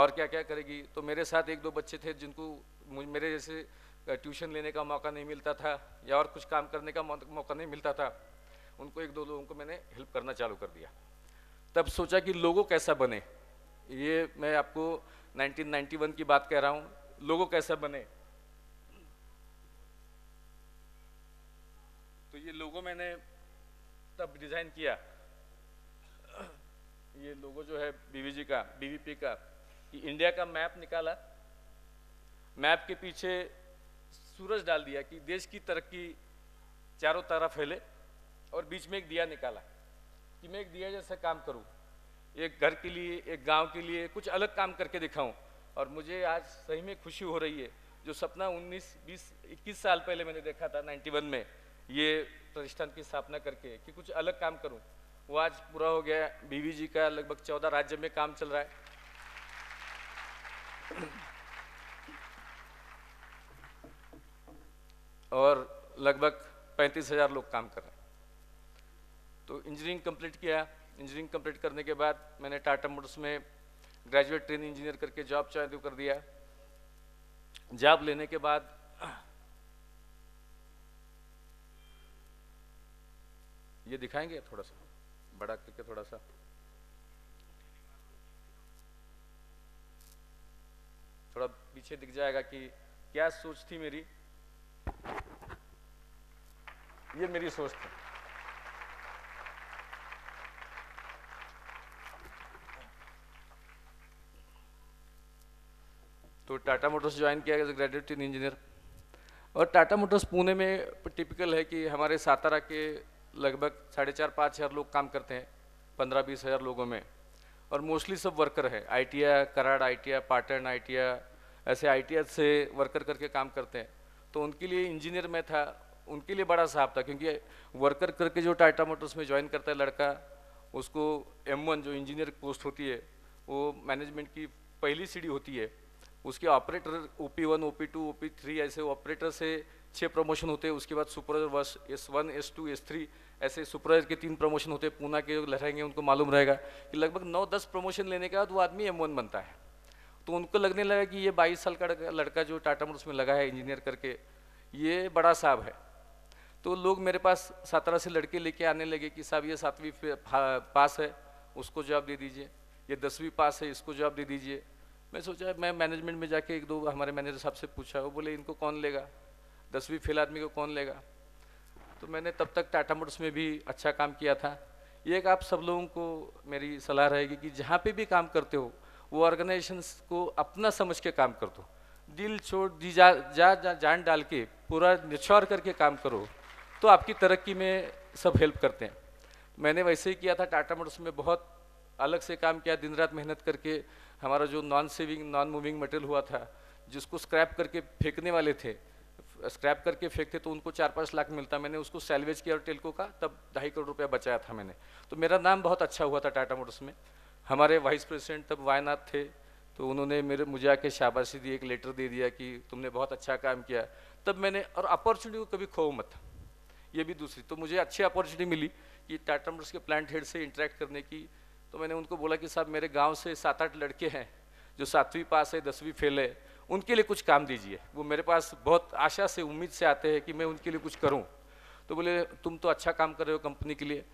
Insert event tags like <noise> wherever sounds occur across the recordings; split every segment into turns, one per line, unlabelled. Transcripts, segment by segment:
और क्या क्या करेगी तो मेरे साथ एक दो बच्चे थे जिनको मेरे जैसे ट्यूशन लेने का मौका नहीं मिलता था या और कुछ काम करने का मौका नहीं मिलता था उनको एक दो लोगों को मैंने हेल्प करना चालू कर दिया तब सोचा कि लोगों कैसा बने ये मैं आपको 1991 की बात कह रहा हूँ लोगों कैसा बने तो ये लोगों मैंने तब डिज़ाइन किया ये लोगों जो है बीवीजी का बीवीपी का इंडिया का मैप निकाला मैप के पीछे सूरज डाल दिया कि देश की तरक्की चारों तरफ फैले और बीच में एक दिया निकाला कि मैं एक दिया जैसा काम करूं एक घर के लिए एक गांव के लिए कुछ अलग काम करके दिखाऊं और मुझे आज सही में खुशी हो रही है जो सपना 19, 20, 21 साल पहले मैंने देखा था 91 में ये प्रतिष्ठान की स्थापना करके कि कुछ अलग काम करूं वो आज पूरा हो गया बीवी जी का लगभग चौदह राज्य में काम चल रहा है और लगभग पैंतीस हजार लोग काम कर रहे हैं तो इंजीनियरिंग कंप्लीट किया इंजीनियरिंग कंप्लीट करने के बाद मैंने टाटा मोटर्स में ग्रेजुएट ट्रेन इंजीनियर करके जॉब चालू कर दिया जॉब लेने के बाद ये दिखाएंगे थोड़ा सा बड़ा करके थोड़ा सा थोड़ा पीछे दिख जाएगा कि क्या सोच थी मेरी ये मेरी सोच थी तो टाटा मोटर्स ज्वाइन किया गया ग्रेजुएट इन इंजीनियर और टाटा मोटर्स पुणे में टिपिकल है कि हमारे सातारा के लगभग साढ़े चार पाँच हज़ार लोग काम करते हैं पंद्रह बीस हज़ार लोगों में और मोस्टली सब वर्कर है ITI I Karad I T I Patan I T I ऐसे आई से वर्कर करके काम करते हैं तो उनके लिए इंजीनियर में था उनके लिए बड़ा साहब था क्योंकि वर्कर करके जो टाटा मोटर्स में ज्वाइन करता है लड़का उसको एम जो इंजीनियर पोस्ट होती है वो मैनेजमेंट की पहली सीढ़ी होती है उसके operator O P one O P two O P three ऐसे ऑपरेटर से छः प्रमोशन होते हैं उसके बाद सुपरवाइजर वर्ष S one S two S three ऐसे सुपरवाइजर के तीन प्रमोशन होते हैं पूना के जो लहराएंगे उनको मालूम रहेगा कि लगभग नौ दस प्रमोशन लेने के बाद वो आदमी एम वन बनता है तो उनको लगने लगा कि ये बाईस साल का लड़का जो टाटा मोटर्स में लगा है इंजीनियर करके ये बड़ा साहब है तो लोग मेरे पास सातारा से लड़के लेके आने लगे कि साहब ये सातवीं पास है उसको जॉब दे दीजिए ये दसवीं पास है इसको जॉब दे दीजिए मैं सोचा मैं मैनेजमेंट में जाके एक दो हमारे मैनेजर साहब से पूछा वो बोले इनको कौन लेगा दसवीं फेल आदमी को कौन लेगा तो मैंने तब तक टाटा मोटर्स में भी अच्छा काम किया था ये एक आप सब लोगों को मेरी सलाह रहेगी कि जहाँ पे भी काम करते हो वो ऑर्गेनाइजेशन को अपना समझ के काम कर दो दिल छोड़ दी जा, जा, जा जान डाल के पूरा निछौर करके काम करो तो आपकी तरक्की में सब हेल्प करते हैं मैंने वैसे ही किया था टाटा मोटर्स में बहुत अलग से काम किया दिन रात मेहनत करके हमारा जो non saving non moving material हुआ था जिसको स्क्रैप करके फेंकने वाले थे स्क्रैप करके फेंकते तो उनको चार पाँच लाख मिलता मैंने उसको सैलवेज किया और टेलको का तब ढाई करोड़ रुपया बचाया था मैंने तो मेरा नाम बहुत अच्छा हुआ था टाटा मोटर्स में हमारे वाइस प्रेसिडेंट तब वायनाथ थे तो उन्होंने मेरे मुझे आके शाबाशी दी एक लेटर दे दिया कि तुमने बहुत अच्छा काम किया तब मैंने और अपॉर्चुनिटी को कभी खो मत ये भी दूसरी तो मुझे अच्छी अपॉर्चुनिटी मिली कि टाटा मोटर्स के प्लांट हेड से इंटरेक्ट करने की तो मैंने उनको बोला कि साहब मेरे गांव से सात आठ लड़के हैं जो सातवीं पास है दसवीं फेल है उनके लिए कुछ काम दीजिए वो मेरे पास बहुत आशा से उम्मीद से आते हैं कि मैं उनके लिए कुछ करूँ तो बोले तुम तो अच्छा काम कर रहे हो कंपनी के लिए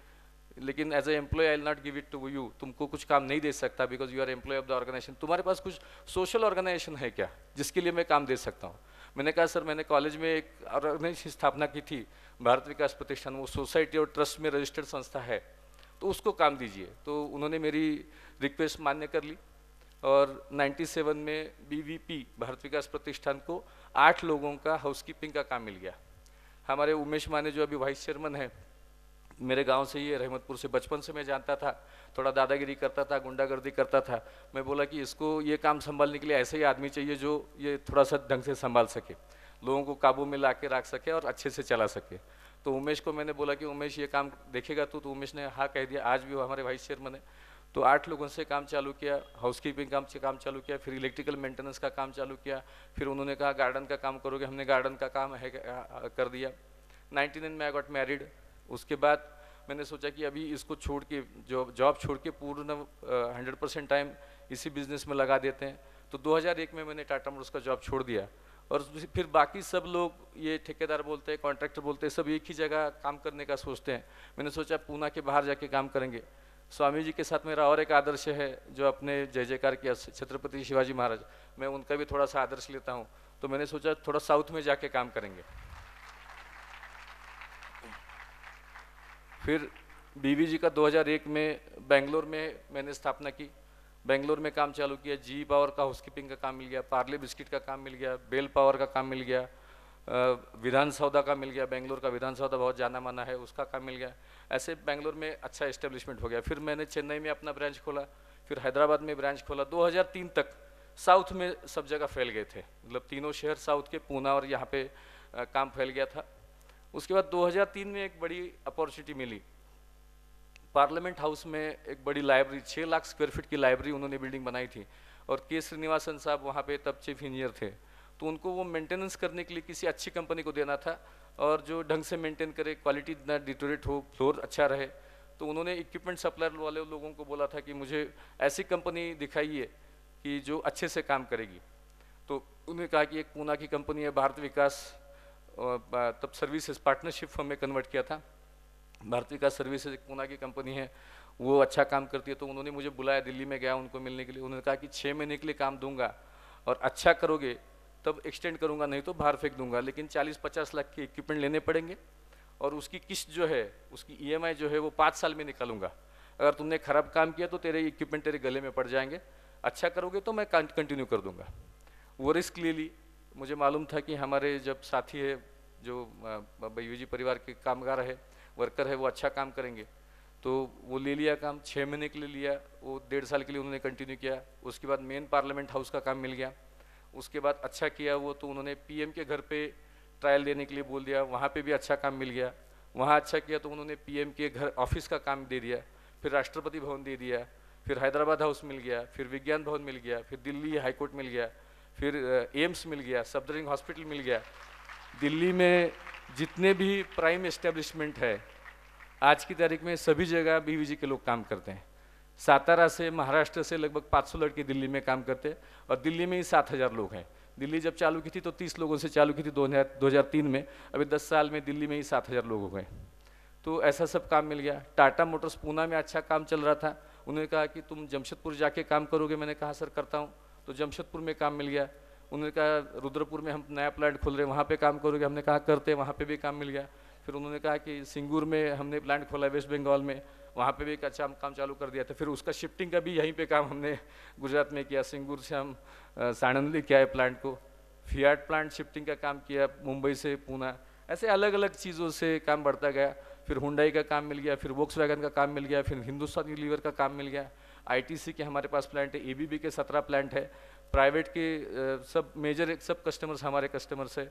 लेकिन as a employ I not give it to you तुमको कुछ काम नहीं दे सकता because you are employ of the organisation तुम्हारे पास कुछ सोशल ऑर्गेनाइजेशन है क्या जिसके लिए मैं काम दे सकता हूँ मैंने कहा सर मैंने कॉलेज में एक ऑर्गेनाइजेशन स्थापना की थी भारत विकास प्रतिष्ठान वो सोसाइटी और ट्रस्ट में रजिस्टर्ड संस्था है तो उसको काम दीजिए तो उन्होंने मेरी रिक्वेस्ट मान्य कर ली और 97 में बीवीपी भारत विकास प्रतिष्ठान को आठ लोगों का हाउसकीपिंग का काम मिल गया हमारे उमेश माने जो अभी वाइस चेयरमैन हैं मेरे गांव से ही है रहमतपुर से बचपन से मैं जानता था थोड़ा दादागिरी करता था गुंडागर्दी करता था मैं बोला कि इसको ये काम संभालने के लिए ऐसे ही आदमी चाहिए जो ये थोड़ा सा ढंग से संभाल सके लोगों को काबू में ला के रख सके और अच्छे से चला सके तो उमेश को मैंने बोला कि उमेश ये काम देखेगा तू तो उमेश ने हाँ कह दिया आज भी वो हमारे वाइस चेयरमैन है तो आठ लोगों से काम चालू किया हाउसकीपिंग काम से काम चालू किया फिर इलेक्ट्रिकल मेंटेनेंस का काम चालू किया फिर उन्होंने कहा गार्डन का काम करोगे हमने गार्डन का काम है कर दिया 99 में आई गॉट मैरिड उसके बाद मैंने सोचा कि अभी इसको छोड़ के जॉब जॉब छोड़ के पूर्ण हंड्रेड परसेंट टाइम इसी बिजनेस में लगा देते हैं तो 2001 में मैंने टाटा मोटर्स का जॉब छोड़ दिया और फिर बाकी सब लोग ये ठेकेदार बोलते हैं कॉन्ट्रैक्टर बोलते हैं सब एक ही जगह काम करने का सोचते हैं मैंने सोचा पूना के बाहर जाके काम करेंगे स्वामी जी के साथ मेरा और एक आदर्श है जो अपने जय जयकार किया छत्रपति शिवाजी महाराज मैं उनका भी थोड़ा सा आदर्श लेता हूँ तो मैंने सोचा थोड़ा साउथ में जाके काम करेंगे फिर बीवी जी का 2001 में बेंगलोर में मैंने स्थापना की बेंगलोर में काम चालू किया जी पावर का हाउसकीपिंग का काम मिल गया पार्ले बिस्किट का काम मिल गया बेल पावर का काम मिल गया विधान सौदा का मिल गया बेंगलोर का विधान सौदा बहुत जाना माना है उसका काम मिल गया ऐसे बेंगलोर में अच्छा इस्टेब्लिशमेंट हो गया फिर मैंने चेन्नई में अपना ब्रांच खोला फिर हैदराबाद में ब्रांच खोला 2003 तक साउथ में सब जगह फैल गए थे मतलब तीनों शहर साउथ के पूना और यहाँ पे काम फैल गया था उसके बाद 2003 में एक बड़ी अपॉर्चुनिटी मिली पार्लियामेंट हाउस में एक बड़ी लाइब्रेरी छः लाख स्क्वायर फीट की लाइब्रेरी उन्होंने बिल्डिंग बनाई थी और के श्रीनिवासन साहब वहाँ पे तब चीफ इंजीनियर थे तो उनको वो मेंटेनेंस करने के लिए किसी अच्छी कंपनी को देना था और जो ढंग से मेंटेन करे क्वालिटी ना डिटोरेट हो फ्लोर अच्छा रहे तो उन्होंने इक्विपमेंट सप्लायर वाले लोगों को बोला था कि मुझे ऐसी कंपनी दिखाइए कि जो अच्छे से काम करेगी तो उन्होंने कहा कि एक पूना की कंपनी है भारत विकास तब सर्विसेज पार्टनरशिप फॉर्म में कन्वर्ट किया था भारतीय का सर्विसेज एक पूना की कंपनी है वो अच्छा काम करती है तो उन्होंने मुझे बुलाया दिल्ली में गया उनको मिलने के लिए उन्होंने कहा कि छः महीने के लिए काम दूंगा और अच्छा करोगे तब एक्सटेंड करूंगा नहीं तो बाहर फेंक दूंगा लेकिन चालीस पचास लाख के इक्विपमेंट लेने पड़ेंगे और उसकी किस्त जो है उसकी ई e जो है वो पाँच साल में निकालूंगा अगर तुमने खराब काम किया तो तेरे इक्विपमेंट तेरे गले में पड़ जाएंगे अच्छा करोगे तो मैं कंटिन्यू कर दूंगा वो रिस्क ले ली मुझे मालूम था कि हमारे जब साथी है जो यूजी परिवार के कामगार है वर्कर है वो अच्छा काम करेंगे तो वो ले लिया काम छः महीने के लिए लिया वो डेढ़ साल के लिए उन्होंने कंटिन्यू किया उसके बाद मेन पार्लियामेंट हाउस का काम मिल गया उसके बाद अच्छा किया वो तो उन्होंने पीएम के घर पे ट्रायल देने के लिए बोल दिया वहाँ पे भी अच्छा काम मिल गया वहाँ अच्छा किया तो उन्होंने पी के घर ऑफिस का काम दे दिया फिर राष्ट्रपति भवन दे दिया फिर हैदराबाद हाउस मिल गया फिर विज्ञान भवन मिल गया फिर दिल्ली हाईकोर्ट मिल गया फिर एम्स मिल गया सफदरिंग हॉस्पिटल मिल गया दिल्ली में जितने भी प्राइम एस्टेब्लिशमेंट है आज की तारीख में सभी जगह बीवीजी के लोग काम करते हैं सातारा से महाराष्ट्र से लगभग 500 लड़के दिल्ली में काम करते हैं और दिल्ली में ही 7000 लोग हैं दिल्ली जब चालू की थी तो 30 लोगों से चालू की थी 2003 में अभी 10 साल में दिल्ली में ही 7000 लोग हो गए तो ऐसा सब काम मिल गया टाटा मोटर्स पूना में अच्छा काम चल रहा था उन्होंने कहा कि तुम जमशेदपुर जाके काम करोगे मैंने कहा सर करता हूँ तो जमशेदपुर में काम मिल गया उन्होंने कहा रुद्रपुर में हम नया प्लांट खोल रहे हैं वहाँ पर काम करोगे हमने कहा करते हैं वहाँ पर भी काम मिल गया फिर उन्होंने कहा कि सिंगूर में हमने प्लांट खोला वेस्ट बंगाल में वहाँ पे भी एक अच्छा हम काम चालू कर दिया था फिर उसका शिफ्टिंग का भी यहीं पे काम हमने गुजरात में किया सिंगूर से हम साणंद किया आए प्लांट को फियाट प्लांट शिफ्टिंग का काम किया मुंबई से पूना ऐसे अलग अलग चीज़ों से काम बढ़ता गया फिर हुडाई का काम मिल गया फिर वोक्स का काम मिल गया फिर हिंदुस्तान लीवर का काम मिल गया आईटीसी के हमारे पास प्लांट है एबीबी के सत्रह प्लांट है प्राइवेट के सब मेजर सब कस्टमर्स हमारे कस्टमर्स है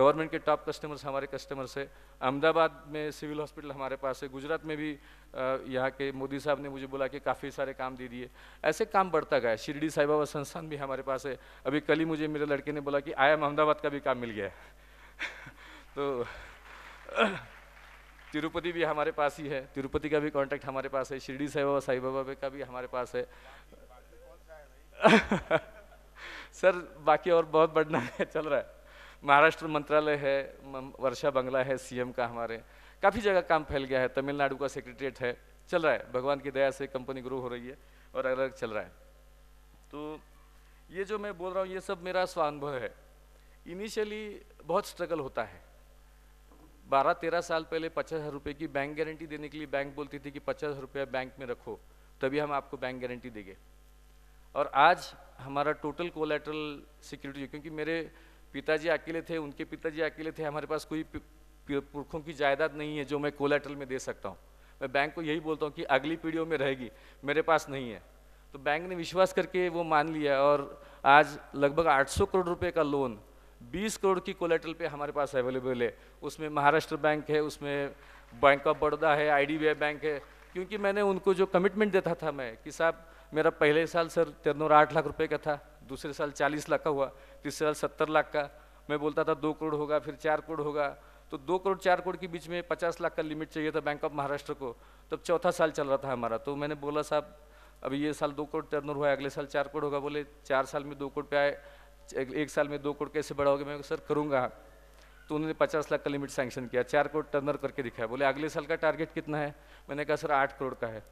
गवर्नमेंट के टॉप कस्टमर्स हमारे कस्टमर्स है अहमदाबाद में सिविल हॉस्पिटल हमारे पास है गुजरात में भी यहाँ के मोदी साहब ने मुझे बोला कि काफ़ी सारे काम दे दिए ऐसे काम बढ़ता गया शिरडी साई बाबा संस्थान भी हमारे पास है अभी कल ही मुझे मेरे लड़के ने बोला कि आई अहमदाबाद का भी काम मिल गया <laughs> तो तिरुपति भी हमारे पास ही है तिरुपति का भी कांटेक्ट हमारे पास है शिरडी साई बाबा साई बाबा का भी हमारे पास है <laughs> सर बाकी और बहुत बढ़ना है चल रहा है महाराष्ट्र मंत्रालय है वर्षा बंगला है सीएम का हमारे काफ़ी जगह काम फैल गया है तमिलनाडु का सेक्रेटरीट है चल रहा है भगवान की दया से कंपनी ग्रो हो रही है और अलग अलग चल रहा है तो ये जो मैं बोल रहा हूँ ये सब मेरा स्वानुभव है इनिशियली बहुत स्ट्रगल होता है बारह तेरह साल पहले पचास हज़ार रुपये की बैंक गारंटी देने के लिए बैंक बोलती थी कि पचास हजार रुपया बैंक में रखो तभी हम आपको बैंक गारंटी देंगे और आज हमारा टोटल कोलेट्रल सिक्योरिटी क्योंकि मेरे पिताजी अकेले थे उनके पिताजी अकेले थे हमारे पास कोई पुरखों की जायदाद नहीं है जो मैं कोलेट्रल में दे सकता हूँ मैं बैंक को यही बोलता हूँ कि अगली पीढ़ियों में रहेगी मेरे पास नहीं है तो बैंक ने विश्वास करके वो मान लिया और आज लगभग 800 करोड़ रुपए का लोन 20 करोड़ की कोलेटरल पे हमारे पास अवेलेबल है उसमें महाराष्ट्र बैंक है उसमें बैंक ऑफ बड़ौदा है आई बैंक है क्योंकि मैंने उनको जो कमिटमेंट देता था मैं कि साहब मेरा पहले साल सर तिरनौर आठ लाख रुपए का था दूसरे साल चालीस लाख का हुआ तीसरे साल सत्तर लाख का मैं बोलता था दो करोड़ होगा फिर चार करोड़ होगा तो दो करोड़ चार करोड़ के बीच में पचास लाख का लिमिट चाहिए था बैंक ऑफ महाराष्ट्र को तब चौथा साल चल रहा था हमारा तो मैंने बोला साहब अभी ये साल दो करोड़ टर्नओवर हुआ अगले साल चार करोड़ होगा बोले चार साल में दो करोड़ पे आए एक साल में दो करोड़ कैसे बढ़ाओगे मैं सर करूंगा तो उन्होंने पचास लाख का लिमिट सैंक्शन किया चार करोड़ टर्नर करके दिखाया बोले अगले साल का टारगेट कितना है मैंने कहा सर आठ करोड़ का है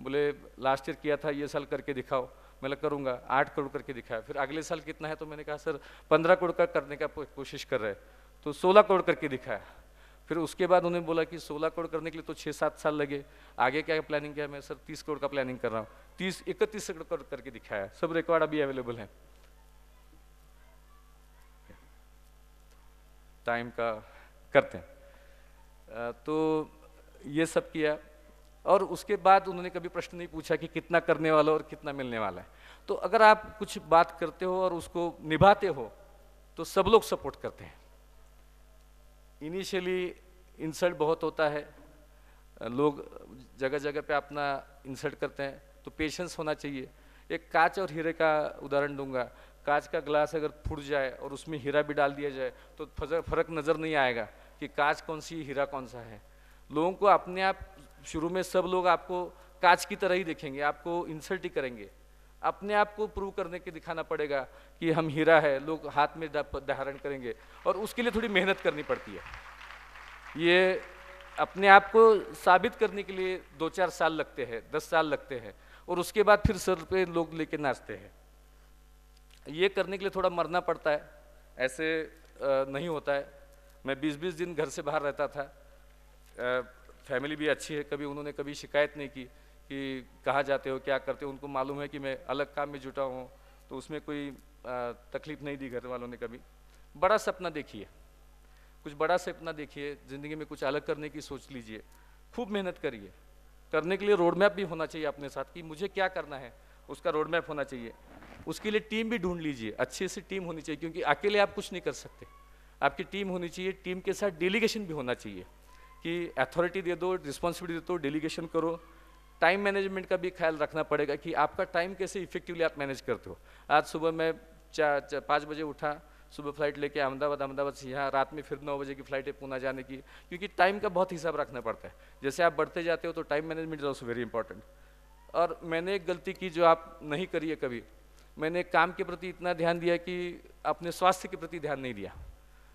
बोले लास्ट ईयर किया था ये साल करके दिखाओ मैं करूंगा आठ करोड़ करके दिखाया फिर अगले साल कितना है तो मैंने कहा सर पंद्रह करोड़ का करने का कोशिश कर रहे तो सोलह करोड़ करके दिखाया फिर उसके बाद उन्होंने बोला कि सोलह करोड़ करने के लिए तो छः सात साल लगे आगे क्या प्लानिंग किया मैं सर तीस करोड़ का प्लानिंग कर रहा हूँ तीस इकतीस करोड़ करके दिखाया सब रिकॉर्ड अभी अवेलेबल है टाइम का करते हैं तो ये सब किया और उसके बाद उन्होंने कभी प्रश्न नहीं पूछा कि कितना करने वाला और कितना मिलने वाला है तो अगर आप कुछ बात करते हो और उसको निभाते हो तो सब लोग सपोर्ट करते हैं इनिशियली इंसल्ट बहुत होता है लोग जगह जगह पे अपना इंसल्ट करते हैं तो पेशेंस होना चाहिए एक कांच और हीरे का उदाहरण दूंगा कांच का ग्लास अगर फूट जाए और उसमें हीरा भी डाल दिया जाए तो फर्क नज़र नहीं आएगा कि कांच कौन सी हीरा कौन सा है लोगों को अपने आप शुरू में सब लोग आपको कांच की तरह ही देखेंगे आपको इंसल्ट ही करेंगे अपने आप को प्रूव करने के दिखाना पड़ेगा कि हम हीरा है लोग हाथ में धारण करेंगे और उसके लिए थोड़ी मेहनत करनी पड़ती है ये अपने आप को साबित करने के लिए दो चार साल लगते हैं दस साल लगते हैं और उसके बाद फिर सर पे लोग लेके नाचते हैं ये करने के लिए थोड़ा मरना पड़ता है ऐसे नहीं होता है मैं बीस बीस दिन घर से बाहर रहता था फैमिली भी अच्छी है कभी उन्होंने कभी शिकायत नहीं की कि कहाँ जाते हो क्या करते हो उनको मालूम है कि मैं अलग काम में जुटा हूँ तो उसमें कोई तकलीफ नहीं दी घर वालों ने कभी बड़ा सपना देखिए कुछ बड़ा सपना देखिए ज़िंदगी में कुछ अलग करने की सोच लीजिए खूब मेहनत करिए करने के लिए रोड मैप भी होना चाहिए अपने साथ कि मुझे क्या करना है उसका रोड मैप होना चाहिए उसके लिए टीम भी ढूंढ लीजिए अच्छी सी टीम होनी चाहिए क्योंकि अकेले आप कुछ नहीं कर सकते आपकी टीम होनी चाहिए टीम के साथ डेलीगेशन भी होना चाहिए कि अथॉरिटी दे दो रिस्पॉन्सिबिलिटी दे दो डेलीगेशन करो टाइम मैनेजमेंट का भी ख्याल रखना पड़ेगा कि आपका टाइम कैसे इफेक्टिवली आप मैनेज करते हो आज सुबह मैं चार चा, पाँच बजे उठा सुबह फ्लाइट लेके अहमदाबाद अहमदाबाद से यहाँ रात में फिर नौ बजे की फ्लाइट है पूना जाने की क्योंकि टाइम का बहुत हिसाब रखना पड़ता है जैसे आप बढ़ते जाते हो तो time management is also very important और मैंने एक गलती की जो आप नहीं करिए कभी मैंने काम के प्रति इतना ध्यान दिया कि अपने स्वास्थ्य के प्रति ध्यान नहीं दिया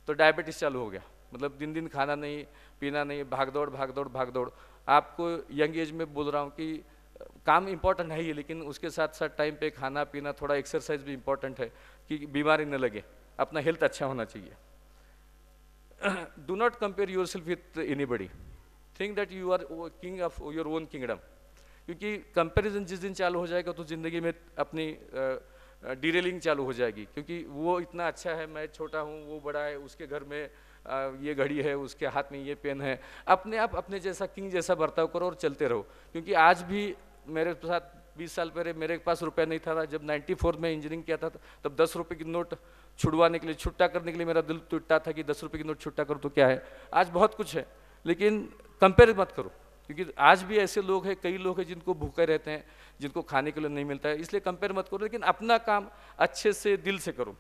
तो डायबिटीज़ चालू हो गया मतलब दिन दिन खाना नहीं पीना नहीं भाग दौड़ भाग दौड़ भाग दौड़ आपको यंग एज में बोल रहा हूँ कि काम इम्पॉर्टेंट है ही लेकिन उसके साथ साथ टाइम पे खाना पीना थोड़ा एक्सरसाइज भी इम्पॉर्टेंट है कि बीमारी न लगे अपना हेल्थ अच्छा होना चाहिए do not compare yourself with anybody think that you are king of your own kingdom क्योंकि कंपेरिजन जिस दिन चालू हो जाएगा तो ज़िंदगी में अपनी uh, डीरेलिंग चालू हो जाएगी क्योंकि वो इतना अच्छा है मैं छोटा हूँ वो बड़ा है उसके घर में ये घड़ी है उसके हाथ में ये पेन है अपने आप अपने जैसा किंग जैसा बर्ताव करो और चलते रहो क्योंकि आज भी मेरे साथ 20 साल पहले मेरे पास रुपया नहीं था जब 94 में इंजीनियरिंग किया था तब दस रुपये की नोट छुड़वाने के लिए छुट्टा करने के लिए मेरा दिल टूटता था कि दस रुपये की नोट छुट्टा करो तो क्या है आज बहुत कुछ है लेकिन कंपेयर मत करो क्योंकि आज भी ऐसे लोग हैं कई लोग हैं जिनको भूखे रहते हैं जिनको खाने के लिए नहीं मिलता है इसलिए कंपेयर मत करो लेकिन अपना काम अच्छे से दिल से करो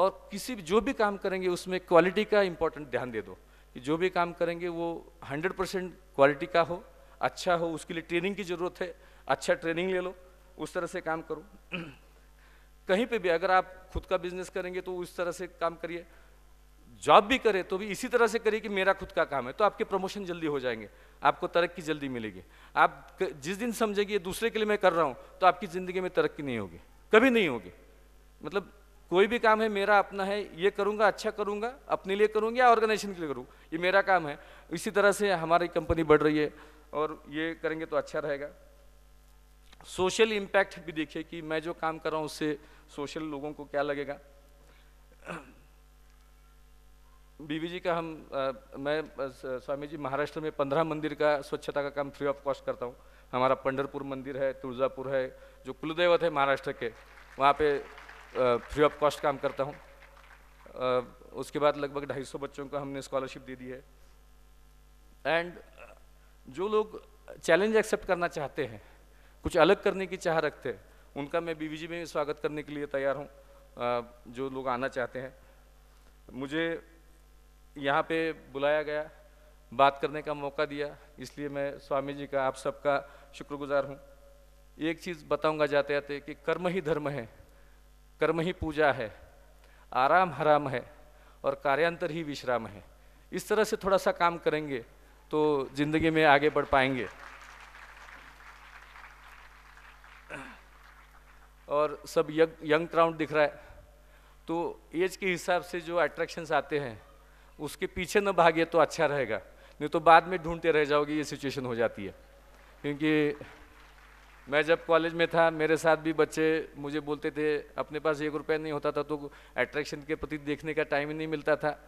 और किसी भी जो भी काम करेंगे उसमें क्वालिटी का इंपॉर्टेंट ध्यान दे दो कि जो भी काम करेंगे वो 100 परसेंट क्वालिटी का हो अच्छा हो उसके लिए ट्रेनिंग की ज़रूरत है अच्छा ट्रेनिंग ले लो उस तरह से काम करो <clears throat> कहीं पर भी अगर आप खुद का बिजनेस करेंगे तो उस तरह से काम करिए जॉब भी करे तो भी इसी तरह से करे कि मेरा खुद का काम है तो आपके प्रमोशन जल्दी हो जाएंगे आपको तरक्की जल्दी मिलेगी आप जिस दिन समझेगी ये दूसरे के लिए मैं कर रहा हूँ तो आपकी ज़िंदगी में तरक्की नहीं होगी कभी नहीं होगी मतलब कोई भी काम है मेरा अपना है ये करूँगा अच्छा करूँगा अपने लिए करूँगा या ऑर्गेनाइजेशन के लिए करूँगा ये मेरा काम है इसी तरह से हमारी कंपनी बढ़ रही है और ये करेंगे तो अच्छा रहेगा सोशल इम्पैक्ट भी देखिए कि मैं जो काम कर रहा हूँ उससे सोशल लोगों को क्या लगेगा बीबी जी का हम आ, मैं स्वामी जी महाराष्ट्र में पंद्रह मंदिर का स्वच्छता का काम फ्री ऑफ कॉस्ट करता हूँ हमारा पंडरपुर मंदिर है तुलजापुर है जो कुलदेवत है महाराष्ट्र के वहाँ पे आ, फ्री ऑफ कॉस्ट काम करता हूँ उसके बाद लगभग ढाई सौ बच्चों को हमने स्कॉलरशिप दे दी है एंड जो लोग चैलेंज एक्सेप्ट करना चाहते हैं कुछ अलग करने की चाह रखते हैं उनका मैं बीवी जी में स्वागत करने के लिए तैयार हूँ जो लोग आना चाहते हैं मुझे यहाँ पे बुलाया गया बात करने का मौका दिया इसलिए मैं स्वामी जी का आप सबका शुक्रगुजार हूँ एक चीज़ बताऊंगा जाते जाते कि कर्म ही धर्म है कर्म ही पूजा है आराम हराम है और कार्यांतर ही विश्राम है इस तरह से थोड़ा सा काम करेंगे तो जिंदगी में आगे बढ़ पाएंगे और सब यंग यंग क्राउड दिख रहा है तो एज के हिसाब से जो अट्रैक्शंस आते हैं उसके पीछे न भागे तो अच्छा रहेगा नहीं तो बाद में ढूंढते रह जाओगे ये सिचुएशन हो जाती है क्योंकि मैं जब कॉलेज में था मेरे साथ भी बच्चे मुझे बोलते थे अपने पास एक रुपया नहीं होता था तो अट्रैक्शन के प्रति देखने का टाइम ही नहीं मिलता था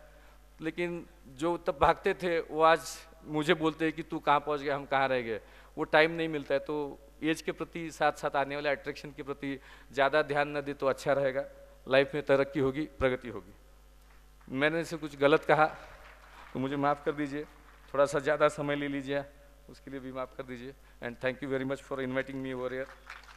लेकिन जो तब भागते थे वो आज मुझे बोलते हैं कि तू कहाँ पहुँच गया हम कहाँ रह गए वो टाइम नहीं मिलता है तो एज के प्रति साथ साथ आने वाले अट्रैक्शन के प्रति ज़्यादा ध्यान न दे तो अच्छा रहेगा लाइफ में तरक्की होगी प्रगति होगी मैंने से कुछ गलत कहा तो मुझे माफ़ कर दीजिए थोड़ा सा ज़्यादा समय ले लीजिए उसके लिए भी माफ़ कर दीजिए and thank you very much for inviting me over year